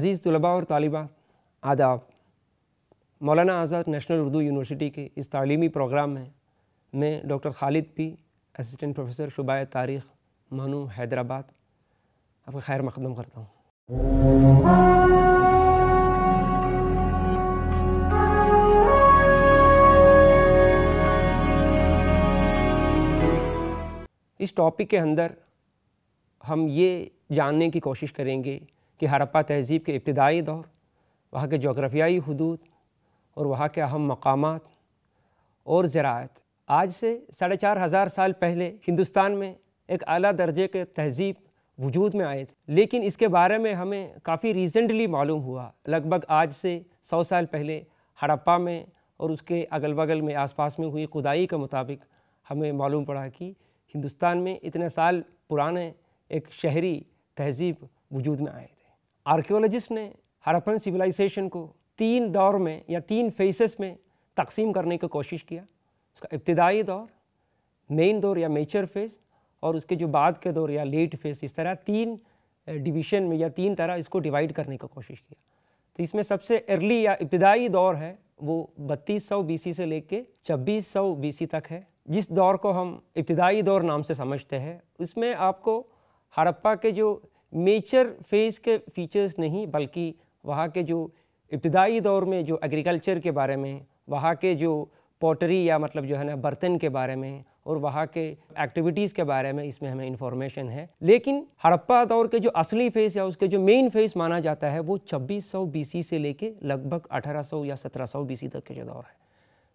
अज़ीज़ तलबा और तालिबा आदाब मौलाना आज़ाद नेशनल उर्दू यूनिवर्सिटी के इस तलीमी प्रोग्राम में मैं doctor Khalid P assistant professor शुबा तारीख़ मानू हैदराबाद आपका खैर मकदम करता हूँ इस टॉपिक के अंदर हम ये जानने की कोशिश करेंगे कि हड़प्पा तहज़ीब के इब्तदाई दौर वहाँ के जोग्राफियाई हदूद और वहाँ के अहम मकाम और ज़रात आज से साढ़े चार हज़ार साल पहले हिंदुस्तान में एक अली दर्जे के तहज़ीब वजूद में आए थे लेकिन इसके बारे में हमें काफ़ी रिसेंटली मालूम हुआ लगभग आज से सौ साल पहले हड़प्पा में और उसके अगल बगल में आसपास में हुई खुदाई के मुताबिक हमें मालूम पड़ा कि हिंदुस्तान में इतने साल पुराने एक शहरी तहज़ीब वजूद में आए आर्कियोलॉजिस्ट ने हरपन सिविलाइजेशन को तीन दौर में या तीन फेसेस में तकसीम करने की कोशिश किया उसका इब्तदाई दौर मेन दौर या मेचर फेज़ और उसके जो बाद के दौर या लेट फेज़ इस तरह तीन डिवीजन में या तीन तरह इसको डिवाइड करने की कोशिश किया तो इसमें सबसे अर्ली या इब्तदाई दौर है वो बत्तीस सौ बी सी से ले कर छब्बीस सौ बी सी तक है जिस दौर को हम इब्तदाई दौर नाम से समझते हैं उसमें आपको हड़प्पा के जो मेचर फेज़ के फीचर्स नहीं बल्कि वहाँ के जो इब्तदाई दौर में जो एग्रीकल्चर के बारे में वहाँ के जो पॉटरी या मतलब जो है ना बर्तन के बारे में और वहाँ के एक्टिविटीज़ के बारे में इसमें हमें इन्फॉर्मेशन है लेकिन हड़प्पा दौर के जो असली फेस या उसके जो मेन फेस माना जाता है वो 2600 सौ से लेके लगभग 1800 या 1700 सौ तक के जो दौर है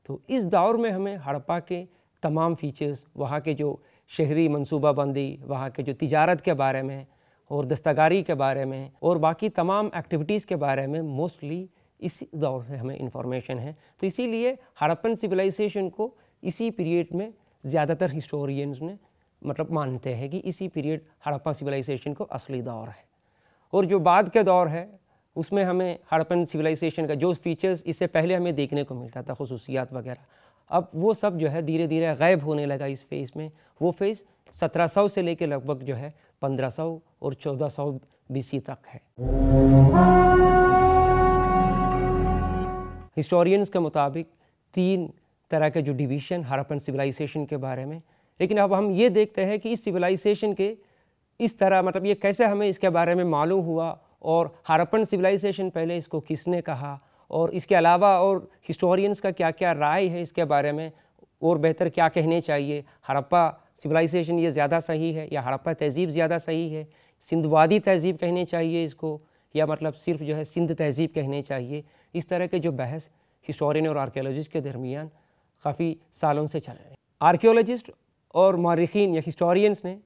तो इस दौर में हमें हड़प्पा के तमाम फीचर्स वहाँ के जो शहरी मनसूबाबंदी वहाँ के जो तिजारत के बारे में और दस्तकारी के बारे में और बाकी तमाम एक्टिविटीज़ के बारे में मोस्टली इसी दौर से हमें इंफॉर्मेशन है तो इसीलिए हड़प्पन सिविलाइजेशन को इसी पीरियड में ज़्यादातर हिस्टोरियंस ने मतलब मानते हैं कि इसी पीरियड हड़प्पा सिविलाइजेशन को असली दौर है और जो बाद के दौर है उसमें हमें हड़प्पन सिविलाइजेशन का जो फीचर्स इससे पहले हमें देखने को मिलता था खसूसियात वगैरह अब वो सब जो है धीरे धीरे गायब होने लगा इस फेज़ में वो फेज़ 1700 से लेकर लगभग जो है 1500 और 1400 सौ बीसी तक है हिस्टोरियंस के मुताबिक तीन तरह के जो डिवीज़न हरपन सिविलाइजेशन के बारे में लेकिन अब हम ये देखते हैं कि इस सिविलाइजेशन के इस तरह मतलब ये कैसे हमें इसके बारे में मालूम हुआ और हरपन सिविलाइजेशन पहले इसको किसने कहा और इसके अलावा और हिस्टोरियंस का क्या क्या राय है इसके बारे में और बेहतर क्या कहने चाहिए हड़प्पा सिविलाइजेशन ये ज़्यादा सही है या हड़प्पा तहजीब ज़्यादा सही है सिंधवादी तहजीब कहने चाहिए इसको या मतलब सिर्फ जो है सिंध तहजीब कहने चाहिए इस तरह के जो बहस हिस्टोरियन और आर्कियोलॉजिस्ट के दरमियान काफ़ी सालों से चल रहे हैं आर्कियोलॉजिस्ट और मारखीन या हिस्टोरियंस ने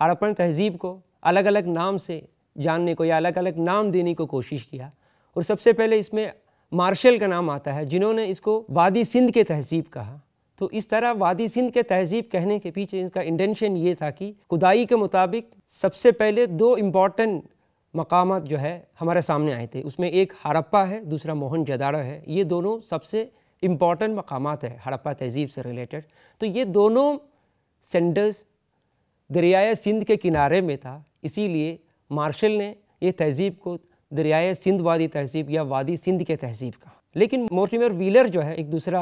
हड़प्पन तहजीब को अलग अलग नाम से जानने को या अलग अलग नाम देने को कोशिश किया और सबसे पहले इसमें मार्शल का नाम आता है जिन्होंने इसको वादी सिंध के तहजीब कहा तो इस तरह वादी सिंध के तहजीब कहने के पीछे इनका इंटेंशन ये था कि खुदाई के मुताबिक सबसे पहले दो इम्पॉर्टेंट मकाम जो है हमारे सामने आए थे उसमें एक हड़प्पा है दूसरा मोहन जदारा है ये दोनों सबसे इम्पॉर्टेंट मकाम है हड़प्पा तहजीब से रिलेटेड तो ये दोनों सेंटर्स दरियाए सिंध के किनारे में था इसीलिए मार्शल ने ये तहजीब को दरियाए सिंध वादी तहसीब या वादी सिंध के तहसीब का लेकिन मोर्टिमर व्हीलर जो है एक दूसरा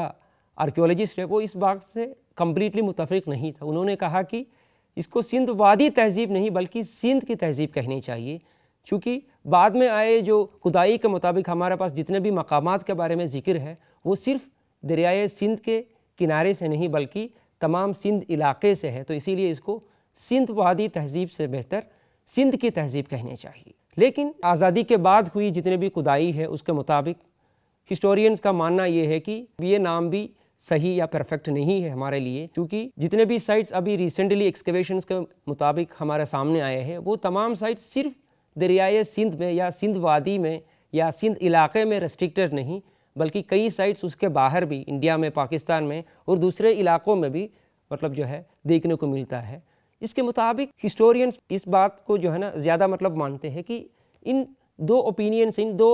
आर्कियोलॉजिस्ट है वो इस बात से कम्प्लीटली मुतफिक नहीं था उन्होंने कहा कि इसको सिंध वादी तहजीब नहीं बल्कि सिंध की तहजीब कहनी चाहिए चूँकि बाद में आए जो खुदाई के मुताबिक हमारे पास जितने भी मकाम के बारे में जिक्र है वो सिर्फ दरियाए सिंध के किनारे से नहीं बल्कि तमाम सिंध इलाके से है तो इसीलिए इसको सिंध वादी तहजीब से बेहतर सिंध की तहजीब कहनी चाहिए लेकिन आज़ादी के बाद हुई जितने भी खुदाई है उसके मुताबिक हिस्टोरियंस का मानना ये है कि ये नाम भी सही या परफेक्ट नहीं है हमारे लिए क्योंकि जितने भी साइट्स अभी रिसेंटली एक्सकवेशन के मुताबिक हमारे सामने आए हैं वो तमाम साइट्स सिर्फ दरियाए सिंध में या सिंध वादी में या सिंध इलाके में रेस्ट्रिक्टेड नहीं बल्कि कई साइट्स उसके बाहर भी इंडिया में पाकिस्तान में और दूसरे इलाकों में भी मतलब जो है देखने को मिलता है इसके मुताबिक हिस्टोरियंस इस बात को जो है ना ज़्यादा मतलब मानते हैं कि इन दो ओपिनियंस इन दो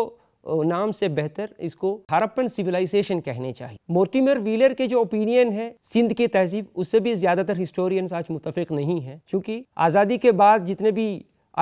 नाम से बेहतर इसको हरप्पन सिविलाइजेशन कहने चाहिए मोर्टिमर व्हीलर के जो ओपिनियन है सिंध की तहजीब उससे भी ज़्यादातर हिस्टोरियंस आज मुतफिक नहीं है क्योंकि आज़ादी के बाद जितने भी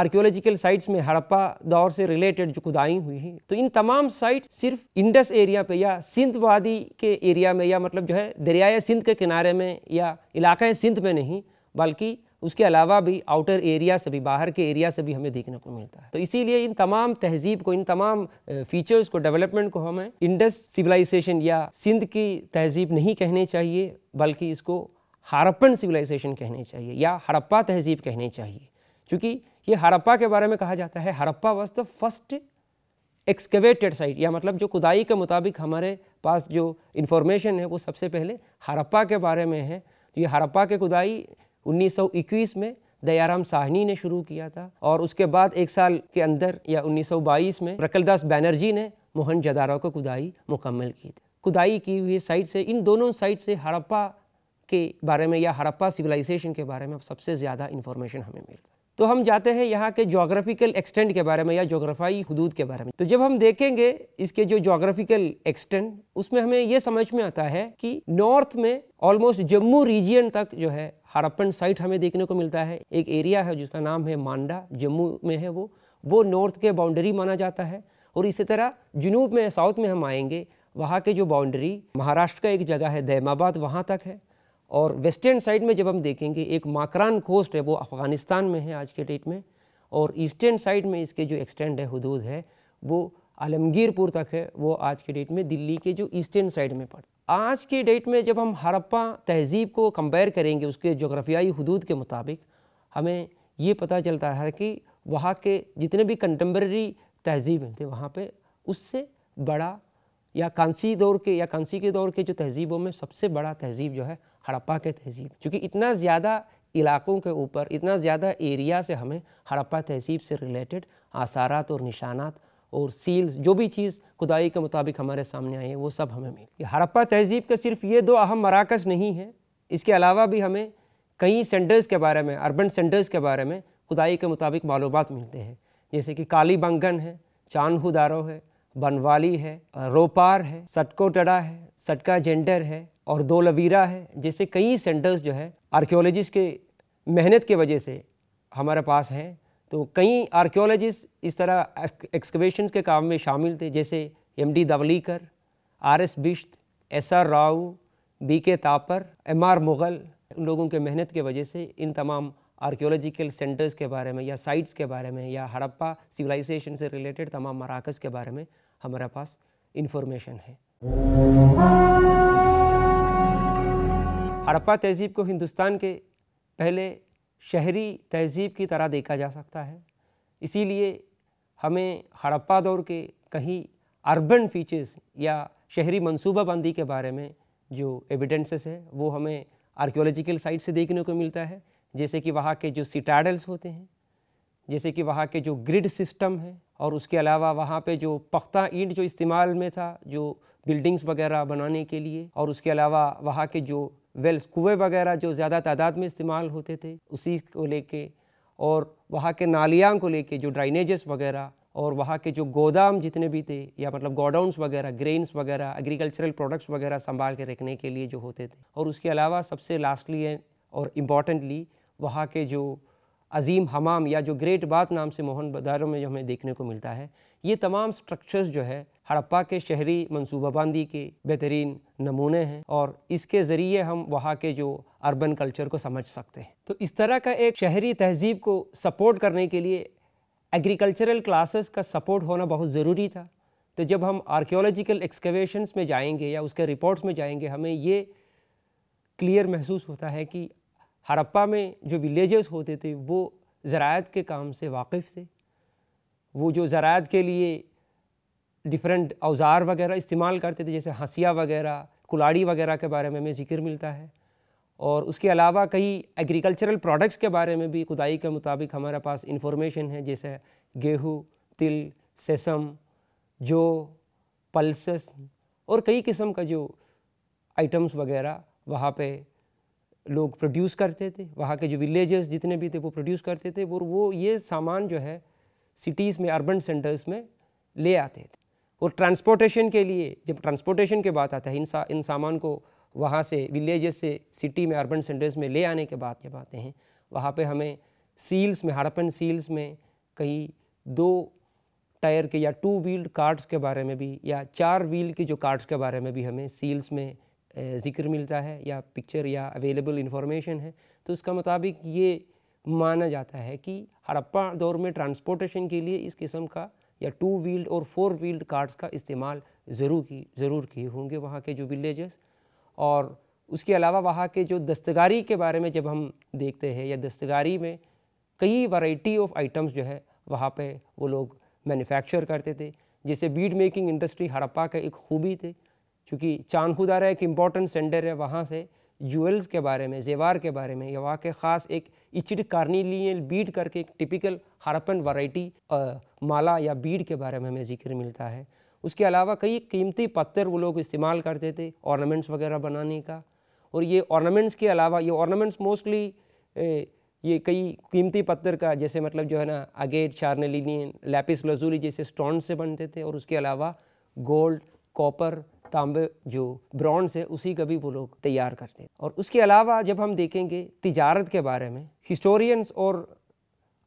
आर्कियोलॉजिकल साइट्स में हड़प्पा दौर से रिलेटेड जो खुदाई हुई है तो इन तमाम साइट सिर्फ इंडस एरिया पे या सिंध वादी के एरिया में या मतलब जो है दरियाए सिंध के किनारे में या इलाक़े सिंध में नहीं बल्कि उसके अलावा भी आउटर एरिया से भी बाहर के एरिया से भी हमें देखने को मिलता है तो इसीलिए इन तमाम तहजीब को इन तमाम फीचर्स को डेवलपमेंट को हमें इंडस सिविलाइजेशन या सिंध की तहजीब नहीं कहने चाहिए बल्कि इसको हड़प्पन सिविलाइजेशन कहने चाहिए या हड़प्पा तहजीब कहने चाहिए क्योंकि ये हड़प्पा के बारे में कहा जाता है Harappa was the first excavated site या मतलब जो खुदाई के मुताबिक हमारे पास जो इन्फॉर्मेशन है वो सबसे पहले हड़प्पा के बारे में है तो ये हड़प्पा के खुदाई 1921 में दयाराम साहनी ने शुरू किया था और उसके बाद एक साल के अंदर या 1922 में प्रकलदास बैनर्जी ने मोहन जदारा को खुदाई मुकम्मल की थी खुदाई की हुई साइट से इन दोनों साइट से हड़प्पा के बारे में या हड़प्पा सिविलाइजेशन के बारे में सबसे ज़्यादा इन्फॉर्मेशन हमें मिलता है तो हम जाते हैं यहाँ के जोग्राफिकल एक्सटेंड के बारे में या जोग्राफाई हदूद के बारे में तो जब हम देखेंगे इसके जो जोग्राफिकल एक्सटेंड उसमें हमें यह समझ में आता है कि नॉर्थ में ऑलमोस्ट जम्मू रीजियन तक जो है हरप्पन साइट हमें देखने को मिलता है एक एरिया है जिसका नाम है मांडा जम्मू में है वो वो नॉर्थ के बाउंड्री माना जाता है और इसी तरह जुनूब में साउथ में हम आएंगे वहाँ के जो बाउंड्री महाराष्ट्र का एक जगह है दैमाबाद वहाँ तक है और वेस्टर्न साइड में जब हम देखेंगे एक माकरान कोस्ट है वो अफ़गानिस्तान में है आज के डेट में और ईस्टर्न साइड में इसके जो एक्सटेंड है हदूद है वो आलमगीरपुर तक है वो आज के डेट में दिल्ली के जो ईस्टर्न साइड में पड़ आज के डेट में जब हम हरप्पा तहजीब को कंपेयर करेंगे उसके जोग्राफियाई हदूद के मुताबिक हमें ये पता चलता है कि वहाँ के जितने भी कंटम्प्रेरी तहजीब थे वहाँ पर उससे बड़ा या कांसी दौर के या कांसी के दौर के जो तहजीबों में सबसे बड़ा तहजीब जो है हड़प्पा के तहजीब चूँकि इतना ज़्यादा इलाकों के ऊपर इतना ज़्यादा एरिया से हमें हड़प्पा तहजीब से रिलेटेड आसारात और निशानात और सील्स जो भी चीज़ खुदाई के मुताबिक हमारे सामने आई है वो सब हमें मिली हड़प्पा तहजीब के सिर्फ ये दो अहम मराकज़ नहीं हैं इसके अलावा भी हमें कई सेंटर्स के बारे में अर्बन सेंटर्स के बारे में खुदाई के मुताबिक मालूम मिलते हैं जैसे कि काली बंगन है चांदहुदारो है बनवाली है रोपार है सटकोटड़ा है सटका जेंडर है और दो लवीरा है जैसे कई सेंटर्स जो है आर्कियोलॉजिस्ट के मेहनत के वजह से हमारे पास हैं तो कई आर्कियोलॉजिस्ट इस तरह एक्सकवेशन के काम में शामिल थे जैसे M D Dhavalikar R S Bisht S R Rao B K Thapar M R Mughal उन लोगों के मेहनत के वजह से इन तमाम आर्कियोलॉजिकल सेंटर्स के बारे में या साइट्स के बारे में या हड़प्पा सिविलाइजेशन से रिलेटेड तमाम मराकज़ के बारे में हमारे पास इंफॉर्मेशन है हड़प्पा तहज़ीब को हिंदुस्तान के पहले शहरी तहज़ीब की तरह देखा जा सकता है इसीलिए हमें हड़प्पा दौर के कहीं अर्बन फीचर्स या शहरी मनसूबाबंदी के बारे में जो एविडेंसेस है वो हमें आर्कियोलॉजिकल साइट से देखने को मिलता है जैसे कि वहाँ के जो सिटाडल्स होते हैं जैसे कि वहाँ के जो ग्रिड सिस्टम है और उसके अलावा वहाँ पे जो पख्ता ईंट जो इस्तेमाल में था जो बिल्डिंग्स वगैरह बनाने के लिए और उसके अलावा वहाँ के जो वेल्स कुएँ वगैरह जो ज़्यादा तादाद में इस्तेमाल होते थे उसी को लेके और वहाँ के नालियाँ को लेके जो ड्राइनेजेस वगैरह और वहाँ के जो गोदाम जितने भी थे या मतलब गोडाउंस वगैरह ग्रेन्स वगैरह एग्रीकल्चरल प्रोडक्ट्स वगैरह संभाल के रखने के लिए जो होते थे और उसके अलावा सबसे लास्टली और इम्पॉर्टेंटली वहाँ के जो अजीम हमाम या जो ग्रेट बात नाम से मोहन बाजारों में जो हमें देखने को मिलता है ये तमाम स्ट्रक्चर्स जो है हड़प्पा के शहरी मनसूबाबंदी के बेहतरीन नमूने हैं और इसके ज़रिए हम वहाँ के जो अर्बन कल्चर को समझ सकते हैं तो इस तरह का एक शहरी तहजीब को सपोर्ट करने के लिए एग्रीकल्चरल क्लासेस का सपोर्ट होना बहुत ज़रूरी था तो जब हम आर्कियोलॉजिकल एक्सकवेशंस में जाएंगे या उसके रिपोर्ट्स में जाएंगे हमें ये क्लियर महसूस होता है कि हड़प्पा में जो विलेजेस होते थे वो ज़रात के काम से वाकिफ़ थे वो जो ज़रात के लिए डिफरेंट औज़ार वगैरह इस्तेमाल करते थे जैसे हंसिया वगैरह कुलाड़ी वगैरह के बारे में हमें ज़िक्र मिलता है और उसके अलावा कई एग्रीकल्चरल प्रोडक्ट्स के बारे में भी खुदाई के मुताबिक हमारे पास इंफॉर्मेशन है जैसे गेहूँ तिल सेसम जो पल्स और कई किस्म का जो आइटम्स वगैरह वहाँ पे लोग प्रोड्यूस करते थे वहाँ के जो विलेजेस जितने भी थे वो प्रोड्यूस करते थे और वो ये सामान जो है सिटीज़ में अर्बन सेंटर्स में ले आते थे और ट्रांसपोर्टेशन के लिए जब ट्रांसपोर्टेशन के बात आता है इन सा इन सामान को वहाँ से विलेजेस से सिटी में अर्बन सेंटर्स में ले आने के बाद जब आते हैं वहाँ पे हमें सील्स में हड़पन सील्स में कहीं दो टायर के या टू व्हील्ड कार्ड्स के बारे में भी या चार व्हील के जो कार्ड्स के बारे में भी हमें सील्स में जिक्र मिलता है या पिक्चर या अवेलेबल इन्फॉर्मेशन है तो उसका मुताबिक ये माना जाता है कि हड़प्पा दौर में ट्रांसपोर्टेशन के लिए इस किस्म का या टू व्हील्ड और फोर व्हील्ड कार्ड्स का इस्तेमाल ज़रूर की ज़रूर किए होंगे वहाँ के जो विलेजेस और उसके अलावा वहाँ के जो दस्तकारी के बारे में जब हम देखते हैं या दस्तकारी में कई वैरायटी ऑफ आइटम्स जो है वहाँ पे वो लोग मैन्युफैक्चर करते थे जैसे बीड मेकिंग इंडस्ट्री हड़प्पा का एक खूबी थे चूँकि चांदखुदारा एक इम्पॉर्टेंट सेंटर है वहाँ से जूल्स के बारे में जेवार के बारे में या के ख़ास एक इचड कार्नीलियल बीड करके एक टिपिकल हरपन वैरायटी माला या बीड के बारे में हमें जिक्र मिलता है उसके अलावा कई कीमती पत्थर वो लोग इस्तेमाल करते थे ऑर्नामेंट्स वगैरह बनाने का और ये ऑर्नामेंट्स के अलावा ये ऑर्नामेंट्स मोस्टली ये कई कीमती पत्थर का जैसे मतलब जो है ना अगेट शार्नेलिनियन लैपिस लजूली जैसे स्टोन से बनते थे और उसके अलावा गोल्ड कॉपर तांबे जो ब्रॉन्ज है उसी का भी वो लोग तैयार करते हैं और उसके अलावा जब हम देखेंगे तिजारत के बारे में हिस्टोरियंस और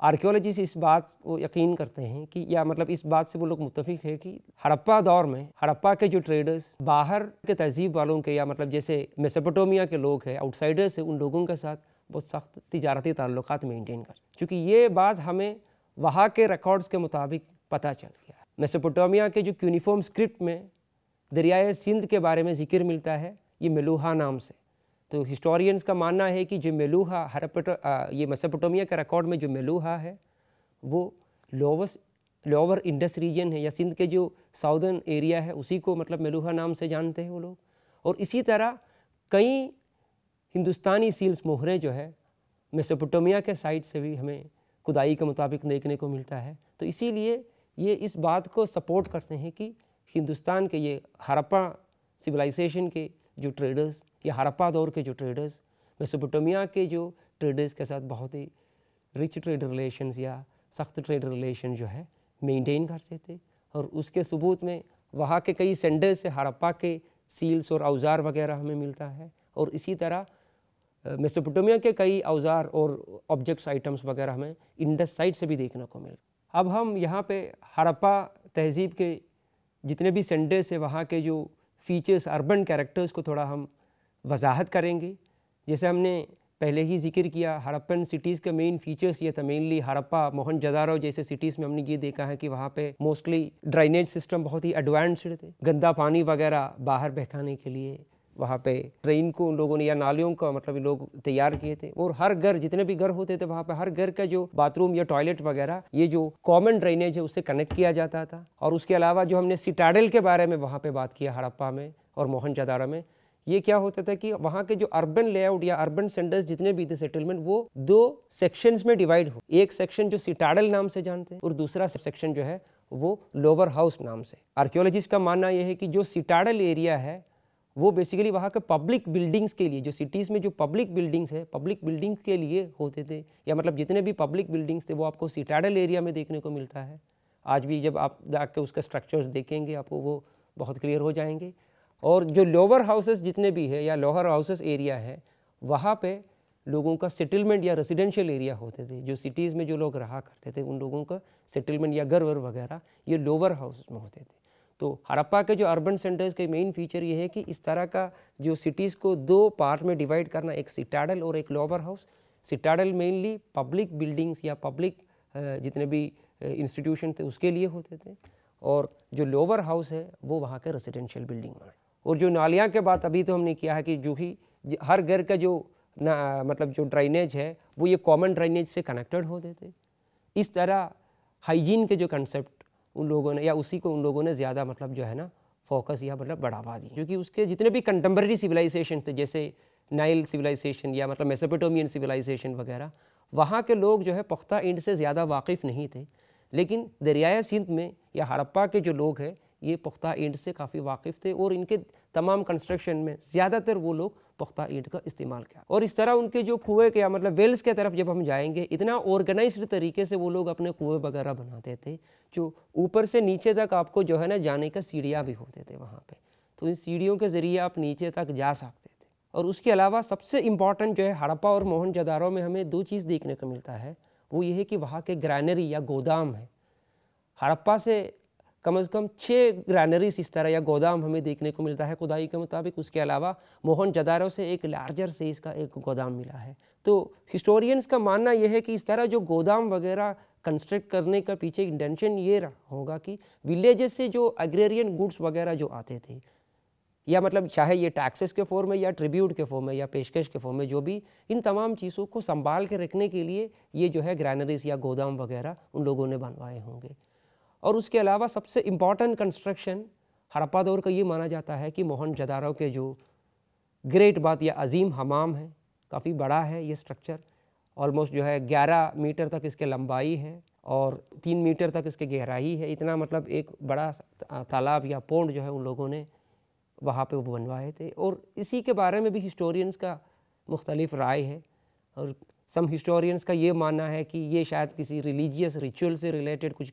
आर्कियोलॉजिस्ट इस बात को यकीन करते हैं कि या मतलब इस बात से वो लोग मुतफिक है कि हड़प्पा दौर में हड़प्पा के जो ट्रेडर्स बाहर के तहजीब वालों के या मतलब जैसे मेसोपोटामिया के लोग हैं आउटसाइडर्स हैं उन लोगों के साथ बहुत सख्त तजारती ताल्लुक मेनटेन कर चूँकि ये बात हमें वहाँ के रिकॉर्ड्स के मुताबिक पता चल गया मेसोपोटामिया के जो यूनिफॉर्म स्क्रिप्ट में दरियाए सिंध के बारे में ज़िक्र मिलता है ये मेलूहा नाम से तो हिस्टोरियंस का मानना है कि जो मेलूहा हरपेटो ये मसपटोमिया के रिकॉर्ड में जो मेलूहा है वो लोवस लोअर इंडस रीजन है या सिंध के जो साउदर्न एरिया है उसी को मतलब मेलूहा नाम से जानते हैं वो लोग और इसी तरह कई हिंदुस्तानी सील्स मोहरे जो है मेसोपोटामिया के साइड से भी हमें खुदाई के मुताबिक देखने को मिलता है तो इसीलिए ये इस बात को सपोर्ट करते हैं कि हिंदुस्तान के ये हड़प्पा सिविलाइजेशन के जो ट्रेडर्स या हड़प्पा दौर के जो ट्रेडर्स मेसोपोटामिया के जो ट्रेडर्स के साथ बहुत ही रिच ट्रेड रिलेशंस या सख्त ट्रेड रिलेशन जो है मेंटेन करते थे और उसके सबूत में वहाँ के कई सेंडर्स से हड़प्पा के सील्स और औजार वगैरह हमें मिलता है और इसी तरह मेसोपोटामिया के कई औजार और ऑब्जेक्ट्स आइटम्स वगैरह हमें इंडस साइड से भी देखने को मिल अब हम यहाँ पे हड़प्पा तहजीब के जितने भी सेंडर्स है वहाँ के जो फीचर्स अर्बन कैरेक्टर्स को थोड़ा हम वजाहत करेंगे जैसे हमने पहले ही जिक्र किया हड़प्पन सिटीज़ के मेन फीचर्स ये था मेनली हड़प्पा मोहन जदारो जैसे सिटीज़ में हमने ये देखा है कि वहाँ पे मोस्टली ड्राइनेज सिस्टम बहुत ही एडवांस्ड थे गंदा पानी वगैरह बाहर बहकाने के लिए वहाँ पे ट्रेन को उन लोगों ने या नालियों का मतलब लोग तैयार किए थे और हर घर जितने भी घर होते थे वहाँ पे हर घर का जो बाथरूम या टॉयलेट वगैरह ये जो कॉमन ड्रेनेज है उससे कनेक्ट किया जाता था और उसके अलावा जो हमने सिटाडल के बारे में वहाँ पे बात किया हड़प्पा में और मोहन में ये क्या होता था कि वहाँ के जो अर्बन लेआउट या अर्बन सेंटर्स जितने भी थे सेटलमेंट वो दो सेक्शंस में डिवाइड हो एक सेक्शन जो सिटाडल नाम से जानते हैं और दूसरा सेक्शन जो है वो लोअर हाउस नाम से आर्कियोलॉजिस्ट का मानना यह है कि जो सिटाडल एरिया है वो बेसिकली वहाँ के पब्लिक बिल्डिंग्स के लिए जो सिटीज़ में जो पब्लिक बिल्डिंग्स है पब्लिक बिल्डिंग्स के लिए होते थे या मतलब जितने भी पब्लिक बिल्डिंग्स थे वो आपको सिटाडल एरिया में देखने को मिलता है आज भी जब आप जाके उसका स्ट्रक्चर्स देखेंगे आपको वो बहुत क्लियर हो जाएंगे और जो लोअर हाउसेस जितने भी है या लोअर हाउसेस एरिया है वहाँ पे लोगों का सेटलमेंट या रेजिडेंशियल एरिया होते थे जो सिटीज़ में जो लोग रहा करते थे उन लोगों का सेटलमेंट या घर वर वगैरह ये लोअर हाउस में होते थे तो हड़प्पा के जो अर्बन सेंटर्स के मेन फीचर ये है कि इस तरह का जो सिटीज़ को दो पार्ट में डिवाइड करना एक सिटाडल और एक lower house citadel mainly public buildings या पब्लिक जितने भी इंस्टीट्यूशन थे उसके लिए होते थे और जो लोअर हाउस है वो वहाँ के रेजिडेंशियल बिल्डिंग में और जो नालियाँ के बाद अभी तो हमने किया है कि जो ही हर घर का जो ना मतलब जो ड्रेनेज है वो ये कॉमन ड्रेनेज से कनेक्टेड होते थे इस तरह हाइजीन के जो कंसेप्ट उन लोगों ने या उसी को उन लोगों ने ज़्यादा मतलब जो है ना फोकस या मतलब बढ़ावा दिया क्योंकि उसके जितने भी कंटेम्प्रेरी सिविलाइजेशन थे जैसे नाइल सिविलाइजेशन या मतलब मेसोपोटोमियन सिविलाइजेशन वगैरह वहाँ के लोग जो है पुख्ता इंड से ज़्यादा वाकिफ़ नहीं थे लेकिन दरियाए सिंध में या हड़प्पा के जो लोग हैं ये पुख्ता इंड से काफ़ी वाकिफ़ थे और इनके तमाम कंस्ट्रक्शन में ज़्यादातर वो लोग पुख्ता ईंट का इस्तेमाल किया और इस तरह उनके जो कुएँ के मतलब वेल्स के तरफ जब हम जाएंगे इतना ऑर्गेनाइज तरीके से वो लोग अपने कुएँ वगैरह बनाते थे जो ऊपर से नीचे तक आपको जो है ना जाने का सीढ़ियाँ भी होते थे वहाँ पर तो इन सीढ़ियों के ज़रिए आप नीचे तक जा सकते थे और उसके अलावा सबसे इम्पॉर्टेंट जो है हड़प्पा और मोहन में हमें दो चीज़ देखने को मिलता है वो ये है कि वहाँ के ग्रैनरी या गोदाम है हड़प्पा से कम से कम छः ग्रैनरीज इस तरह या गोदाम हमें देखने को मिलता है खुदाई के मुताबिक उसके अलावा मोहन जदारों से एक लार्जर से इसका एक गोदाम मिला है तो हिस्टोरियंस का मानना यह है कि इस तरह जो गोदाम वगैरह कंस्ट्रक्ट करने का पीछे इंटेंशन ये रहा होगा कि विलेजेस से जो एग्रेरियन गुड्स वगैरह जो आते थे या मतलब चाहे ये टैक्सेस के फॉर्म में या ट्रिब्यूट के फॉर्म में या पेशकश के फॉर्म में जो भी इन तमाम चीज़ों को संभाल के रखने के लिए ये जो है ग्रैनरीज या गोदाम वगैरह उन लोगों ने बनवाए होंगे और उसके अलावा सबसे इम्पॉर्टेंट कंस्ट्रक्शन हड़प्पा दौर का ये माना जाता है कि मोहन जदारों के जो ग्रेट बात या अजीम हमाम है काफ़ी बड़ा है ये स्ट्रक्चर ऑलमोस्ट जो है 11 मीटर तक इसके लंबाई है और तीन मीटर तक इसके गहराई है इतना मतलब एक बड़ा तालाब या पोंड जो है उन लोगों ने वहाँ पे वो बनवाए थे और इसी के बारे में भी हिस्टोरियंस का मुख्तलिफ राय है और सम हिस्टोरियंस का ये मानना है कि ये शायद किसी रिलीजियस रिचुअल से रिलेटेड कुछ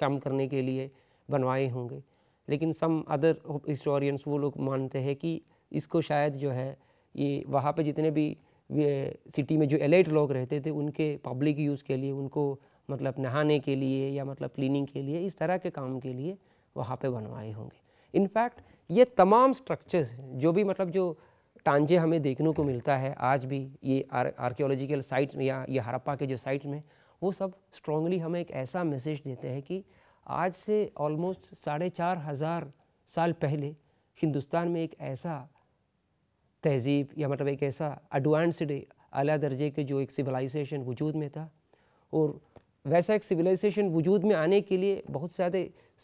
काम करने के लिए बनवाए होंगे लेकिन सम अदर हिस्टोरियंस वो लोग मानते हैं कि इसको शायद जो है ये वहाँ पे जितने भी सिटी में जो एलेट लोग रहते थे उनके पब्लिक यूज़ के लिए उनको मतलब नहाने के लिए या मतलब क्लीनिंग के लिए इस तरह के काम के लिए वहाँ पे बनवाए होंगे इनफैक्ट ये तमाम स्ट्रक्चर्स जो भी मतलब जो टांजे हमें देखने को मिलता है आज भी ये आर्कियोलॉजिकल साइट्स में या ये हरप्पा के जो साइट्स में वो सब स्ट्रॉन्गली हमें एक ऐसा मैसेज देते हैं कि आज से ऑलमोस्ट साढ़े चार हज़ार साल पहले हिंदुस्तान में एक ऐसा तहजीब या मतलब एक ऐसा एडवांसड अला दर्जे के जो एक सिविलाइजेशन वजूद में था और वैसा एक सिविलाइजेशन वजूद में आने के लिए बहुत ज़्यादा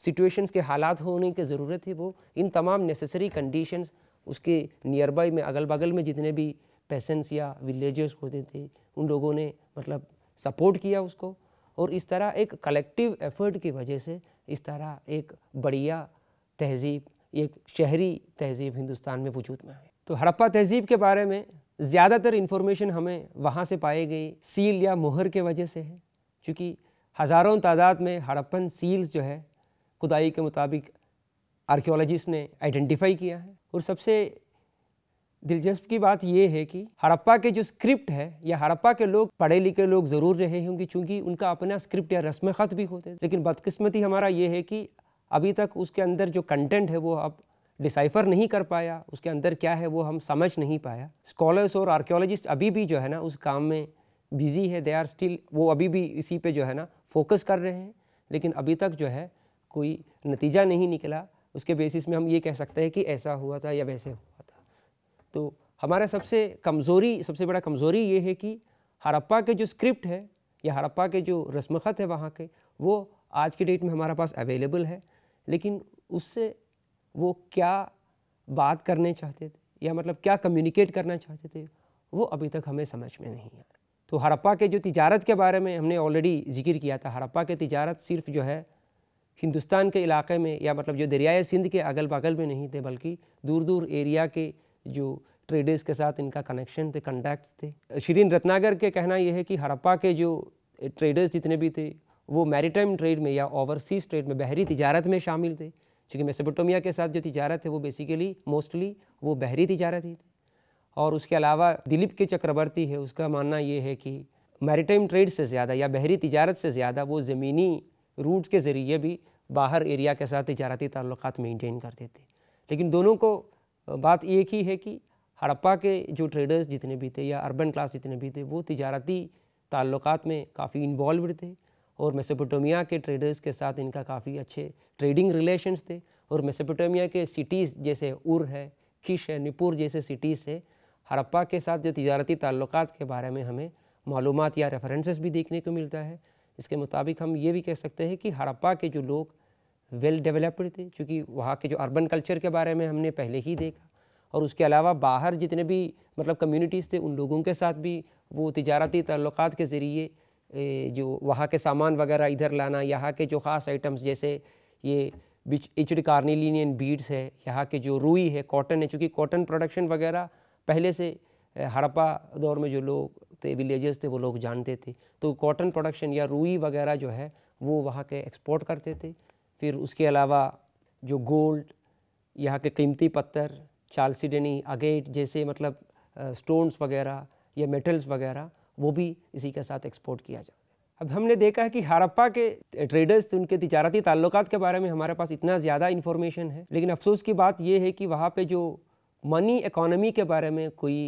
सिचुएशंस के हालात होने की ज़रूरत थी वो इन तमाम नेसेसरी कंडीशंस उसके नियर बाई में अगल बगल में जितने भी पैसेंस या विलेजर्स होते थे उन लोगों ने मतलब सपोर्ट किया उसको और इस तरह एक कलेक्टिव एफर्ट की वजह से इस तरह एक बढ़िया तहजीब एक शहरी तहजीब हिंदुस्तान में वजूद में आई तो हड़प्पा तहजीब के बारे में ज़्यादातर इन्फॉर्मेशन हमें वहाँ से पाई गई सील या मोहर के वजह से है क्योंकि हज़ारों तादाद में हड़प्पन सील्स जो है खुदाई के मुताबिक आर्कियोलॉजिस्ट ने आइडेंटिफाई किया है और सबसे दिलचस्प की बात यह है कि हड़प्पा के जो स्क्रिप्ट है या हड़प्पा के लोग पढ़े लिखे लोग ज़रूर रहे होंगे चूँकि उनका अपना स्क्रिप्ट या रस्म ख़त भी होते हैं लेकिन बदकिस्मती हमारा ये है कि अभी तक उसके अंदर जो कंटेंट है वो अब डिसाइफर नहीं कर पाया उसके अंदर क्या है वो हम समझ नहीं पाया स्कॉलर्स और आर्कियोलॉजिस्ट अभी भी जो है ना उस काम में बिजी है दे आर स्टिल वो अभी भी इसी पे जो है ना फोकस कर रहे हैं लेकिन अभी तक जो है कोई नतीजा नहीं निकला उसके बेसिस में हम ये कह सकते हैं कि ऐसा हुआ था या वैसे हुआ था तो हमारा सबसे कमज़ोरी सबसे बड़ा कमज़ोरी ये है कि हड़प्पा के जो स्क्रिप्ट है या हड़प्पा के जो रस्मखत है वहाँ के वो आज की डेट में हमारे पास अवेलेबल है लेकिन उससे वो क्या बात करने चाहते थे या मतलब क्या कम्युनिकेट करना चाहते थे वो अभी तक हमें समझ में नहीं आया तो हड़प्पा के जो तिजारत के बारे में हमने ऑलरेडी जिक्र किया था हड़प्पा के तिजारत सिर्फ जो है हिंदुस्तान के इलाके में या मतलब जो दरियाए सिंध के अगल बगल में नहीं थे बल्कि दूर दूर एरिया के जो ट्रेडर्स के साथ इनका कनेक्शन थे कंटैक्ट्स थे श्रीन रत्नागर के कहना यह है कि हड़प्पा के जो ट्रेडर्स जितने भी थे वो मैरीटाइम ट्रेड में या ओवरसीज ट्रेड में बहरी तजारत में शामिल थे चूँकि मेसोपोटामिया के साथ जो तजारत है वो बेसिकली मोस्टली वो बहरी तजारत ही थी और उसके अलावा दिलीप के चक्रवर्ती है उसका मानना ये है कि मैरीटाइम ट्रेड से ज़्यादा या बहरी तजारत से ज़्यादा वो ज़मीनी रूट्स के ज़रिए भी बाहर एरिया के साथ तजारती ताल्लुक मेनटेन करते थे लेकिन दोनों को बात एक ही है कि हड़प्पा के जो ट्रेडर्स जितने भी थे या अर्बन क्लास जितने भी थे वो तजारती ताल्लुक में काफ़ी इन्वॉल्व थे और मेसोपोटामिया के ट्रेडर्स के साथ इनका काफ़ी अच्छे ट्रेडिंग रिलेशंस थे और मेसोपोटामिया के सिटीज़ जैसे उर है खिश है निपुर जैसे सिटीज़ है हड़प्पा के साथ जो तजारती ताल्लुक के बारे में हमें मालूम या रेफरेंसेस भी देखने को मिलता है इसके मुताबिक हम ये भी कह सकते हैं कि हड़प्पा के जो लोग वेल डेवलप्ड थे चूँकि वहाँ के जो अर्बन कल्चर के बारे में हमने पहले ही देखा और उसके अलावा बाहर जितने भी मतलब कम्युनिटीज़ थे उन लोगों के साथ भी वो तजारती तल्लक़ के ज़रिए जो वहाँ के सामान वगैरह इधर लाना यहाँ के जो ख़ास आइटम्स जैसे ये इचड कार्निलिनियन बीड्स है यहाँ के जो रुई है कॉटन है चूँकि कॉटन प्रोडक्शन वगैरह पहले से हड़प्पा दौर में जो लोग थे विलेजेस थे वो लोग जानते थे तो कॉटन प्रोडक्शन या रूई वगैरह जो है वो वहाँ के एक्सपोर्ट करते थे फिर उसके अलावा जो गोल्ड यहाँ के कीमती पत्थर चालसीडनी अगेट जैसे मतलब स्टोन्स वगैरह या मेटल्स वगैरह वो भी इसी के साथ एक्सपोर्ट किया जाता है अब हमने देखा है कि हड़प्पा के ट्रेडर्स थे उनके तजारती ताल्लुक के बारे में हमारे पास इतना ज़्यादा इन्फॉर्मेशन है लेकिन अफसोस की बात यह है कि वहाँ पे जो मनी इकोनॉमी के बारे में कोई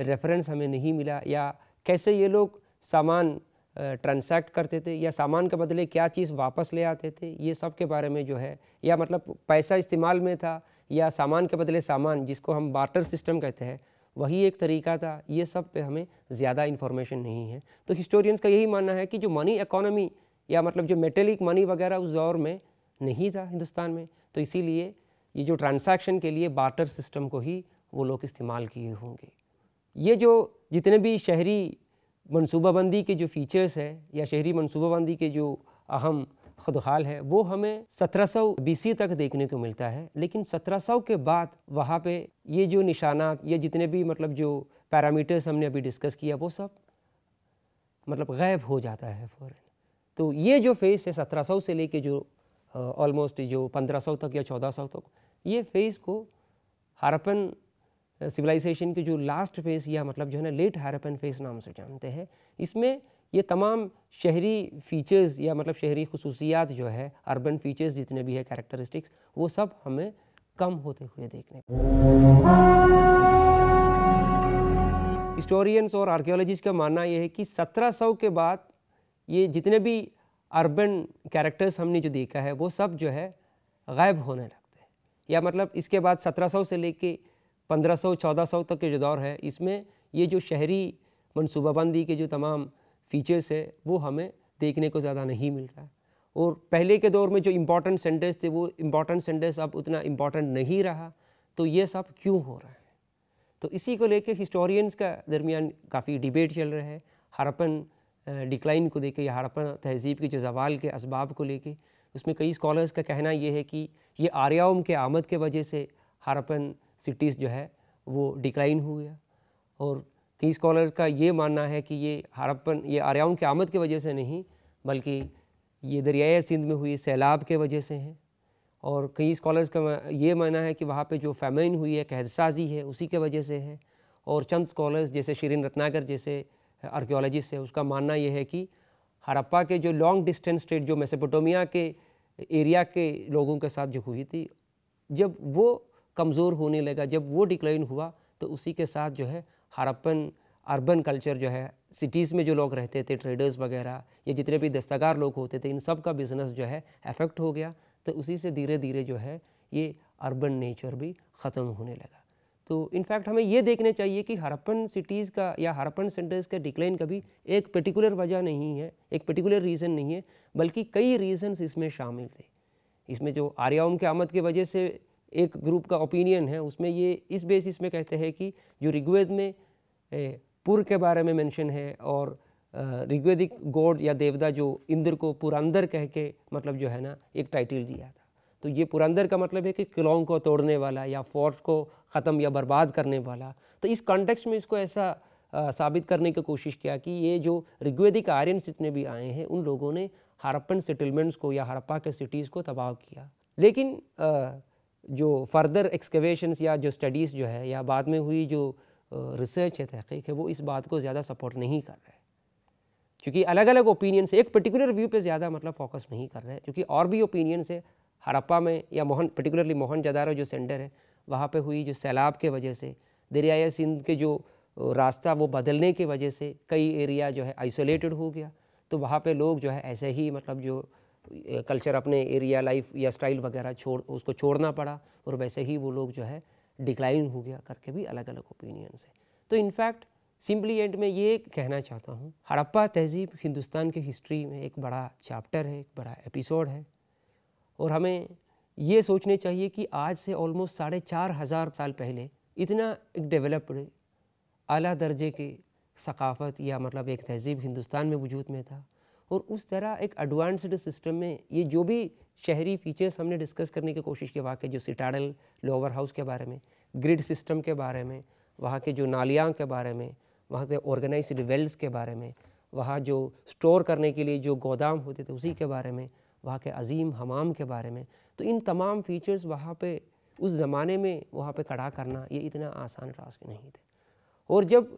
रेफरेंस हमें नहीं मिला या कैसे ये लोग सामान ट्रांसैक्ट करते थे या सामान के बदले क्या चीज़ वापस ले आते थे ये सब के बारे में जो है या मतलब पैसा इस्तेमाल में था या सामान के बदले सामान जिसको हम बाटर सिस्टम कहते हैं वही एक तरीका था ये सब पे हमें ज़्यादा इन्फॉर्मेशन नहीं है तो हिस्टोरियंस का यही मानना है कि जो मनी इकोनॉमी या मतलब जो मेटेलिक मनी वगैरह उस दौर में नहीं था हिंदुस्तान में तो इसीलिए ये जो ट्रांसैक्शन के लिए बाटर सिस्टम को ही वो लोग इस्तेमाल किए होंगे ये जो जितने भी शहरी मनसूबाबंदी के जो फीचर्स है या शहरी मनसूबाबंदी के जो अहम खदखाल है वो हमें 1700 बीसी तक देखने को मिलता है लेकिन 1700 के बाद वहाँ पे ये जो निशानात ये जितने भी मतलब जो पैरामीटर्स हमने अभी डिस्कस किया वो सब मतलब गायब हो जाता है फ़ौरन तो ये जो फेज़ है 1700 से लेके जो ऑलमोस्ट जो 1500 तक या 1400 तक ये फेज़ को हरपन सिविलाइजेशन के जो लास्ट फेज़ या मतलब जो है ना लेट हैरपन फेज़ नाम से जानते हैं इसमें ये तमाम शहरी फीचर्स या मतलब शहरी खसूसियात जो है अर्बन फीचर्स जितने भी है कैरेक्टरिस्टिक्स वो सब हमें कम होते हुए देखने को हिस्टोरियंस और आर्कियोलॉजिस्ट का मानना यह है कि 1700 के बाद ये जितने भी अर्बन कैरेक्टर्स हमने जो देखा है वो सब जो है गायब होने लगते हैं या मतलब इसके बाद 1700 से लेके पंद्रह सौ चौदह सौ तक के जो दौर है इसमें ये जो शहरी मनसूबाबंदी के जो तमाम फीचर्स है वो हमें देखने को ज़्यादा नहीं मिलता है और पहले के दौर में जो इम्पोर्टेंट सेंटर्स थे वो इम्पोर्टेंट सेंटर्स अब उतना इम्पोर्टेंट नहीं रहा तो ये सब क्यों हो रहा है तो इसी को लेकर हिस्टोरियंस का दरमियान काफ़ी डिबेट चल रहा है हरपन डिक्लाइन को देखे या हड़प्पा तहजीब के जो जवाल के इसबाब को लेके उसमें कई स्कॉलर्स का कहना ये है कि ये आर्याओं के आमद के वजह से हड़प्पन सिटीज़ जो है वो डिक्लाइन हो गया और कई स्कॉलर का ये मानना है कि ये हड़प्पन ये आर्याओं की आमद की वजह से नहीं बल्कि ये दरियाए सिंध में हुई सैलाब के वजह से है और कई स्कॉलर्स का ये मानना है कि वहाँ पे जो फैमिन हुई है कहदसाजी है उसी के वजह से है और चंद स्कॉलर्स जैसे शरीन रत्नाकर जैसे आर्कियोलॉजिस्ट है उसका मानना यह है कि हड़प्पा के जो लॉन्ग डिस्टेंस स्टेट जो मेसोपोटामिया के एरिया के लोगों के साथ जो हुई थी जब वो कमज़ोर होने लगा जब वो डिक्लाइन हुआ तो उसी के साथ जो है हरप्पन अर्बन कल्चर जो है सिटीज़ में जो लोग रहते थे ट्रेडर्स वगैरह या जितने भी दस्तकार लोग होते थे इन सब का बिज़नेस जो है अफेक्ट हो गया तो उसी से धीरे धीरे जो है ये अर्बन नेचर भी ख़त्म होने लगा तो इनफैक्ट हमें ये देखने चाहिए कि हरप्पन सिटीज़ का या हरप्पन सेंटर्स का डिक्लाइन का भी एक पर्टिकुलर वजह नहीं है एक पर्टिकुलर रीज़न नहीं है बल्कि कई रीज़न्स इसमें शामिल थे इसमें जो आर्याओं के आमद के वजह से एक ग्रुप का ओपिनियन है उसमें ये इस बेसिस में कहते हैं कि जो ऋग्वेद में पुर के बारे में मेंशन है और ऋग्वेदिक गॉड या देवता जो इंद्र को पुरंदर कह के मतलब जो है ना एक टाइटल दिया था तो ये पुरंदर का मतलब है कि किलोंग को तोड़ने वाला या फोर्ट को ख़त्म या बर्बाद करने वाला तो इस कॉन्टेक्स्ट में इसको ऐसा आ, साबित करने की कोशिश किया कि ये जो ऋग्वेदिक आर्यन जितने भी आए हैं उन लोगों ने हरप्पन सेटलमेंट्स को या हरप्पा के सिटीज़ को तबाह किया लेकिन आ, जो फर्दर एक्सकवेशन या जो स्टडीज़ जो है या बाद में हुई जो रिसर्च है तहकीक है वो इस बात को ज़्यादा सपोर्ट नहीं कर रहे क्योंकि अलग अलग ओपिनियन से एक पर्टिकुलर व्यू पे ज़्यादा मतलब फोकस नहीं कर रहे क्योंकि और भी ओपिनियन है हड़प्पा में या मोहन पर्टिकुलरली मोहन जदारो जो सेंटर है वहाँ पे हुई जो सैलाब के वजह से दरियाए सिंध के जो रास्ता वो बदलने की वजह से कई एरिया जो है आइसोलेटेड हो गया तो वहाँ पे लोग जो है ऐसे ही मतलब जो कल्चर अपने एरिया लाइफ या स्टाइल वगैरह छोड़ उसको छोड़ना पड़ा और वैसे ही वो लोग जो है डिक्लाइन हो गया करके भी अलग अलग ओपिनियन से तो इनफैक्ट सिंपली एंड में ये कहना चाहता हूँ हड़प्पा तहजीब हिंदुस्तान के हिस्ट्री में एक बड़ा चैप्टर है एक बड़ा एपिसोड है और हमें ये सोचने चाहिए कि आज से ऑलमोस्ट साढ़े चार हज़ार साल पहले इतना एक डेवलप्ड अला दर्जे की सकाफ़त या मतलब एक तहजीब हिंदुस्तान में वजूद में था और उस तरह एक एडवांस्ड सिस्टम में ये जो भी शहरी फीचर्स हमने डिस्कस करने की कोशिश की वहाँ के जो सिटाडल लोअर हाउस के बारे में ग्रिड सिस्टम के बारे में वहाँ के जो नालियाँ के बारे में वहाँ के ऑर्गेनाइज वेल्स के बारे में वहाँ जो स्टोर करने के लिए जो गोदाम होते थे उसी के बारे में वहाँ के अजीम हमाम के बारे में तो इन तमाम फीचर्स वहाँ पे उस ज़माने में वहाँ पे खड़ा करना ये इतना आसान टास्क नहीं थे और जब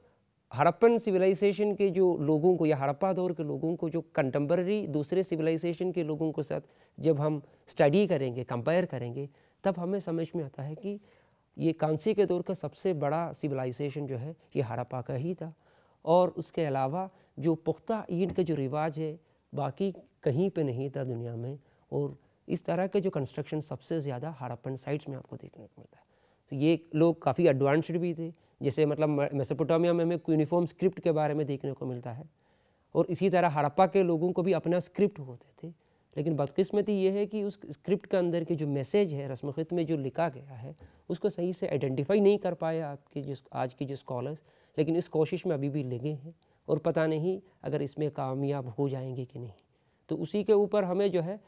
हड़प्पन सिविलाइजेशन के जो लोगों को या हड़प्पा दौर के लोगों को जो कंटम्प्रेरी दूसरे सिविलाइजेशन के लोगों के साथ जब हम स्टडी करेंगे कंपेयर करेंगे तब हमें समझ में आता है कि ये कांसी के दौर का सबसे बड़ा सिविलाइजेशन जो है ये हड़प्पा का ही था और उसके अलावा जो पुख्ता ईंट का जो रिवाज है बाकी कहीं पे नहीं था दुनिया में और इस तरह के जो कंस्ट्रक्शन सबसे ज़्यादा हड़प्पन साइट्स में आपको देखने को मिलता है तो ये लोग काफ़ी एडवांस्ड भी थे जैसे मतलब मेसोपोटामिया में हमें यूनिफॉर्म स्क्रिप्ट के बारे में देखने को मिलता है और इसी तरह हड़प्पा के लोगों को भी अपना स्क्रिप्ट होते थे लेकिन बदकिस्मती ये है कि उस स्क्रिप्ट के अंदर की जो मैसेज है रस्म ख़त में जो लिखा गया है उसको सही से आइडेंटिफाई नहीं कर पाए आपके जो आज के जो स्कॉलर्स लेकिन इस कोशिश में अभी भी लगे हैं और पता नहीं अगर इसमें कामयाब हो जाएंगे कि नहीं तो उसी के ऊपर हमें जो है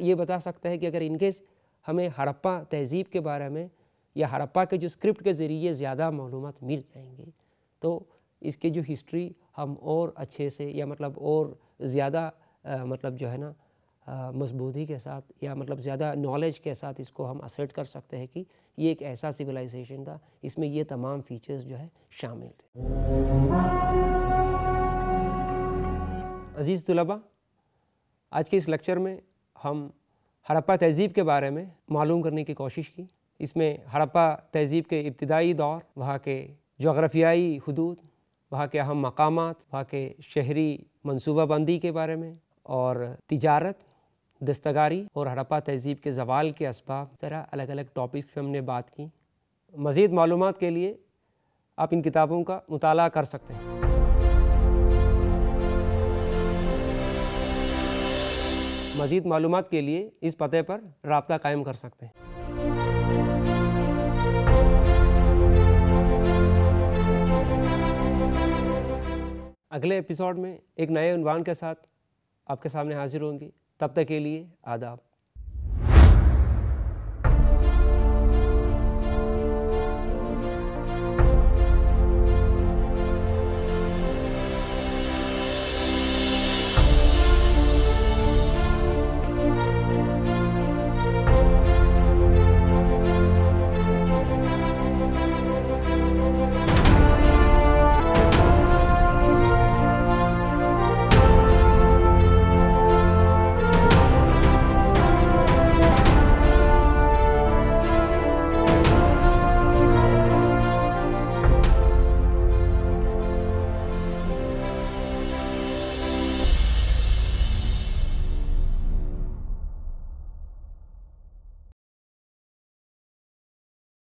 ये बता सकता है कि अगर इनकेस हमें हड़प्पा तहजीब के बारे में या हड़प्पा के जो स्क्रिप्ट के ज़रिए ज़्यादा मालूम मिल जाएंगी तो इसके जो हिस्ट्री हम और अच्छे से या मतलब और ज़्यादा मतलब जो है ना मजबूती के साथ या मतलब ज़्यादा नॉलेज के साथ इसको हम असर्ट कर सकते हैं कि ये एक ऐसा सिविलाइजेशन था इसमें ये तमाम फीचर्स जो है शामिल थे अज़ीज़ तलबा आज के इस लेक्चर में हम हड़प्पा तहजीब के बारे में मालूम करने की कोशिश की इसमें हड़प्पा तहजीब के इब्तदाई दौर वहाँ के जोग्राफियाई हदूद वहाँ के अहम मकाम वहाँ के शहरी मनसूबाबंदी के बारे में और तजारत दस्तकारी और हड़प्पा तहजीब के जवाल के इसबाब तरह अलग अलग टॉपिक्स पर हमने बात की मज़ीद मालूम के लिए आप इन किताबों का मताल कर सकते हैं मज़ीद मालूम के लिए इस पते पर रबता कायम कर सकते हैं अगले एपिसोड में एक नए उनवान के साथ आपके सामने हाजिर होंगी तब तक के लिए आदाब